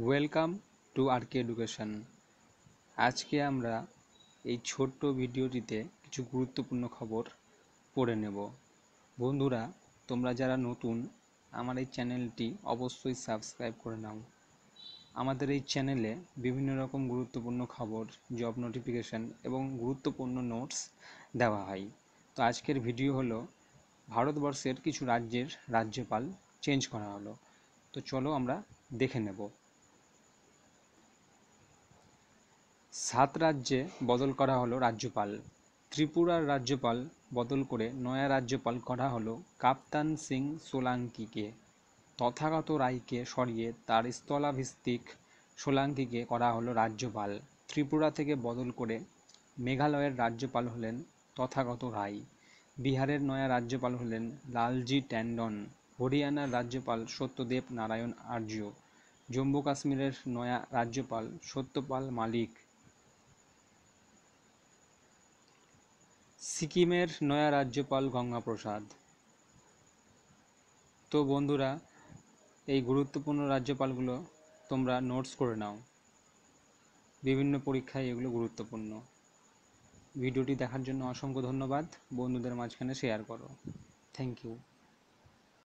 welcome to R K education আজকে আমরা এই ছোট্ট ভিডিওটিতে কিছু গুরুত্বপূর্ণ খবর পড়ে নেব বন্ধুরা তোমরা যারা নতুন আমার এই চ্যানেলটি অবশ্যই সাবস্ক্রাইব করে নাও আমাদের এই চ্যানেলে বিভিন্ন রকম গুরুত্বপূর্ণ খবর জব নোটিফিকেশান এবং গুরুত্বপূর্ণ নোটস দেওয়া হয় তো আজকের ভিডিও হলো ভারতবর্ষের কিছু রাজ্যের রাজ্যপাল চেঞ্জ করা হলো তো চলো আমরা দেখে নেব সাত রাজ্যে বদল করা হলো রাজ্যপাল ত্রিপুরার রাজ্যপাল বদল করে নয়া রাজ্যপাল করা হলো কাপ্তান সিং সোলাঙ্কিকে তথাগত রায়কে সরিয়ে তার স্থলাভিস্তিক সোলাঙ্কিকে করা হলো রাজ্যপাল ত্রিপুরা থেকে বদল করে মেঘালয়ের রাজ্যপাল হলেন তথাগত রায় বিহারের নয়া রাজ্যপাল হলেন লালজি ট্যান্ডন হরিয়ানার রাজ্যপাল সত্যদেব নারায়ণ আর্য জম্মু কাশ্মীরের নয়া রাজ্যপাল সত্যপাল মালিক সিকিমের নয়া রাজ্যপাল গঙ্গা প্রসাদ তো বন্ধুরা এই গুরুত্বপূর্ণ রাজ্যপালগুলো তোমরা নোটস করে নাও বিভিন্ন পরীক্ষায় এগুলো গুরুত্বপূর্ণ ভিডিওটি দেখার জন্য অসংখ্য ধন্যবাদ বন্ধুদের মাঝখানে শেয়ার করো থ্যাংক ইউ